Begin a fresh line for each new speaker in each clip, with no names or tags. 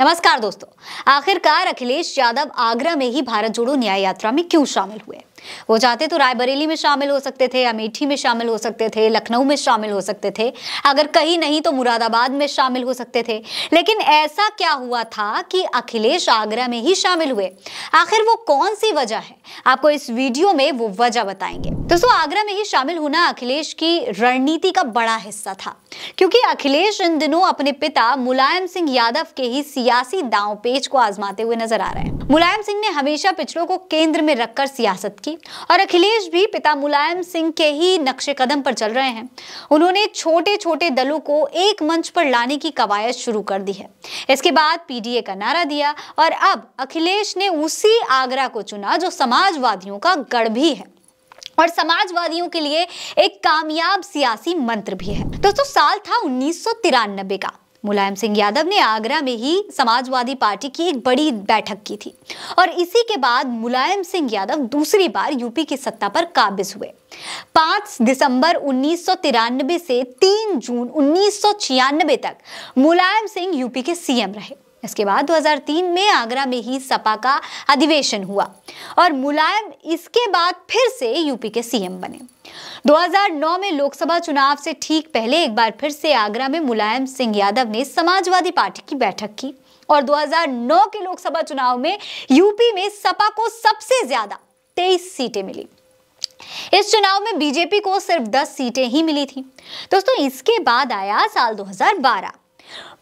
नमस्कार दोस्तों आखिरकार अखिलेश यादव आगरा में ही भारत जोड़ो न्याय यात्रा में क्यों शामिल हुए वो चाहते तो रायबरेली में शामिल हो सकते थे अमेठी में शामिल हो सकते थे लखनऊ में शामिल हो सकते थे अगर कहीं नहीं तो मुरादाबाद में शामिल हो सकते थे लेकिन ऐसा क्या हुआ था कि अखिलेश आगरा में ही शामिल हुए आखिर वो कौन सी वजह है आपको इस वीडियो में वो वजह बताएंगे दोस्तों आगरा में ही शामिल होना अखिलेश की रणनीति का बड़ा हिस्सा था क्योंकि अखिलेश इन दिनों अपने पिता मुलायम सिंह यादव के ही सियासी दाव पेच को आजमाते हुए नजर आ रहे हैं मुलायम सिंह ने हमेशा पिछड़ों को केंद्र में रखकर सियासत की की और अखिलेश भी पिता मुलायम सिंह के ही नक्शे कदम पर चल रहे हैं उन्होंने छोटे छोटे दलों को एक मंच पर लाने की कवायद शुरू कर दी है इसके बाद पीडीए का नारा दिया और अब अखिलेश ने उसी आगरा को चुना जो समाजवादियों का गढ़ भी है और समाजवादियों के लिए एक कामयाब सियासी मंत्र भी है दोस्तों साल था उन्नीस का मुलायम सिंह यादव ने आगरा में ही समाजवादी पार्टी की एक बड़ी बैठक की थी और इसी के बाद मुलायम सिंह यादव दूसरी बार यूपी की सत्ता पर काबिज हुए 5 दिसंबर उन्नीस से 3 जून उन्नीस तक मुलायम सिंह यूपी के सीएम रहे इसके बाद 2003 में आगरा में ही सपा का अधिवेशन हुआ और मुलायम इसके बाद फिर से यूपी के सीएम बने 2009 में लोकसभा चुनाव से ठीक पहले एक बार फिर से आगरा में मुलायम सिंह यादव ने समाजवादी पार्टी की बैठक की और 2009 के लोकसभा चुनाव में यूपी में सपा को सबसे ज्यादा 23 सीटें मिली इस चुनाव में बीजेपी को सिर्फ 10 सीटें ही मिली थी दोस्तों इसके बाद आया साल 2012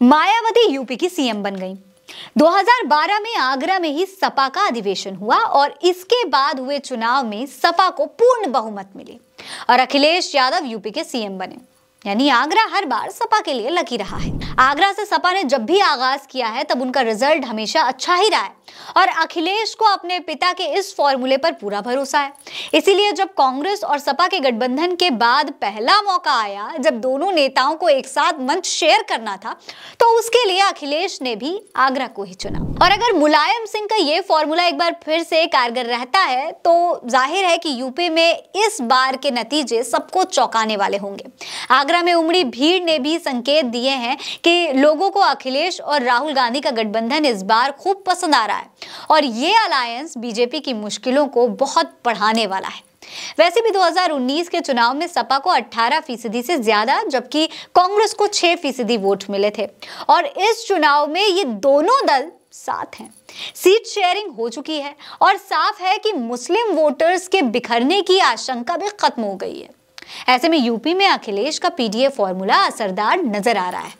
मायावती यूपी की सीएम बन गई 2012 में आगरा में ही सपा का अधिवेशन हुआ और इसके बाद हुए चुनाव में सपा को पूर्ण बहुमत मिली और अखिलेश यादव यूपी के सीएम बने यानी आगरा हर बार सपा के लिए लकी रहा है आगरा से सपा ने जब भी आगाज किया है तब उनका रिजल्ट हमेशा अच्छा ही रहा है और अखिलेश को अपने पिता के इस फॉर्मूले पर पूरा भरोसा है इसीलिए जब कांग्रेस और सपा के गठबंधन के बाद पहला मौका आया जब दोनों नेताओं को एक साथ मंच शेयर करना था तो उसके लिए अखिलेश ने भी आगरा को ही चुना और अगर मुलायम सिंह का ये फॉर्मूला एक बार फिर से कारगर रहता है तो जाहिर है कि यूपी में इस बार के नतीजे सबको चौंकाने वाले होंगे आगरा में उमड़ी भीड़ ने भी संकेत दिए हैं कि लोगों को अखिलेश और राहुल गांधी का गठबंधन इस बार खूब पसंद आ रहा है और ये अलायंस बीजेपी की मुश्किलों को बहुत बढ़ाने वाला है वैसे भी 2019 के चुनाव में सपा को 18 फीसदी से ज्यादा जबकि कांग्रेस को 6 फीसदी वोट मिले थे और इस चुनाव में ये दोनों दल साथ हैं सीट शेयरिंग हो चुकी है और साफ है कि मुस्लिम वोटर्स के बिखरने की आशंका भी खत्म हो गई है ऐसे में यूपी में अखिलेश का पीडीए फॉर्मूला असरदार नजर आ रहा है